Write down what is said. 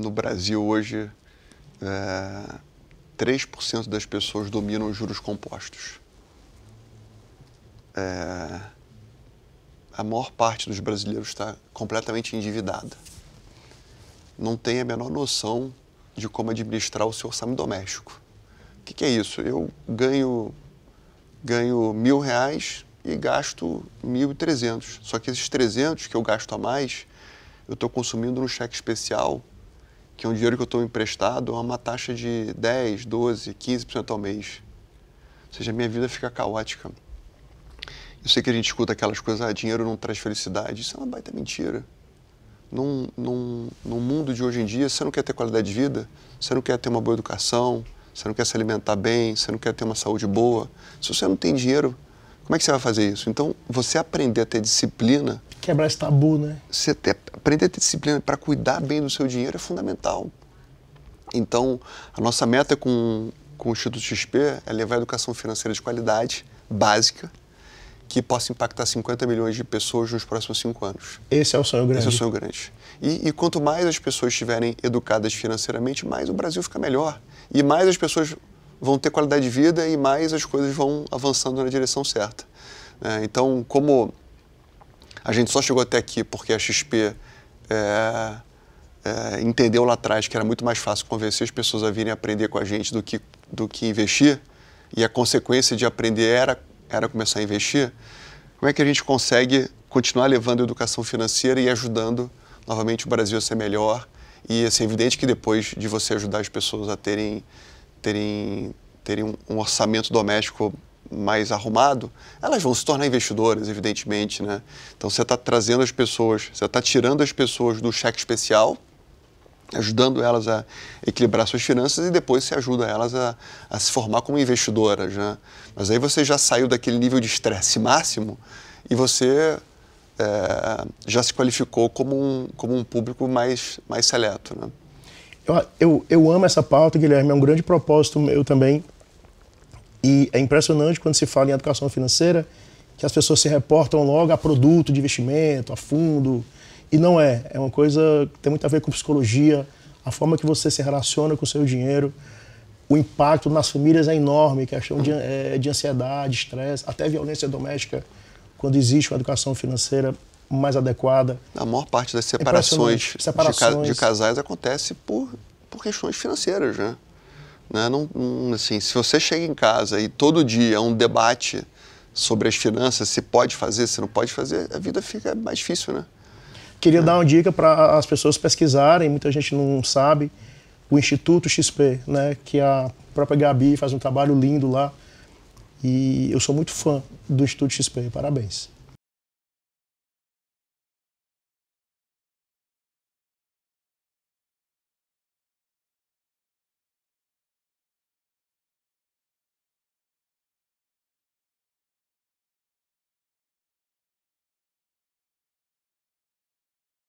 no Brasil hoje é, 3% das pessoas dominam os juros compostos. É, a maior parte dos brasileiros está completamente endividada. Não tem a menor noção de como administrar o seu orçamento doméstico. O que, que é isso? Eu ganho, ganho mil reais e gasto mil e trezentos. Só que esses trezentos que eu gasto a mais, eu estou consumindo no cheque especial que é um dinheiro que eu estou emprestado a é uma taxa de 10, 12, 15% ao mês. Ou seja, a minha vida fica caótica. Eu sei que a gente escuta aquelas coisas, ah, dinheiro não traz felicidade. Isso é uma baita mentira. Num, num, num mundo de hoje em dia, você não quer ter qualidade de vida, você não quer ter uma boa educação, você não quer se alimentar bem, você não quer ter uma saúde boa. Se você não tem dinheiro, como é que você vai fazer isso? Então, você aprender a ter disciplina. Quebrar esse tabu, né? Você ter, aprender a ter disciplina para cuidar bem do seu dinheiro é fundamental. Então, a nossa meta com, com o Instituto XP é levar a educação financeira de qualidade, básica, que possa impactar 50 milhões de pessoas nos próximos cinco anos. Esse é o sonho grande. Esse é o sonho grande. E, e quanto mais as pessoas estiverem educadas financeiramente, mais o Brasil fica melhor. E mais as pessoas vão ter qualidade de vida e mais as coisas vão avançando na direção certa. É, então, como a gente só chegou até aqui porque a XP é, é, entendeu lá atrás que era muito mais fácil convencer as pessoas a virem aprender com a gente do que, do que investir, e a consequência de aprender era, era começar a investir, como é que a gente consegue continuar levando a educação financeira e ajudando novamente o Brasil a ser melhor? E assim, é evidente que depois de você ajudar as pessoas a terem terem, terem um, orçamento doméstico mais arrumado, elas vão se tornar investidoras, evidentemente, né? Então você está trazendo as pessoas, você está tirando as pessoas do cheque especial, ajudando elas a equilibrar suas finanças e depois você ajuda elas a, a se formar como investidoras, né? Mas aí você já saiu daquele nível de estresse máximo e você é, já se qualificou como um, como um público mais, mais seleto, né? eu, eu amo essa pauta, Guilherme, é um grande propósito meu também. E é impressionante quando se fala em educação financeira que as pessoas se reportam logo a produto de investimento, a fundo. E não é. É uma coisa que tem muito a ver com psicologia, a forma que você se relaciona com o seu dinheiro. O impacto nas famílias é enorme questão é de, é, de ansiedade, estresse, até violência doméstica quando existe uma educação financeira mais adequada. A maior parte das separações, separações. De, de, casais acontece por, por questões financeiras, né? né? Não, assim, se você chega em casa e todo dia é um debate sobre as finanças, se pode fazer, se não pode fazer, a vida fica mais difícil, né? Queria é. dar uma dica para as pessoas pesquisarem, muita gente não sabe, o Instituto XP, né, que a própria Gabi faz um trabalho lindo lá. E eu sou muito fã do Instituto XP, parabéns.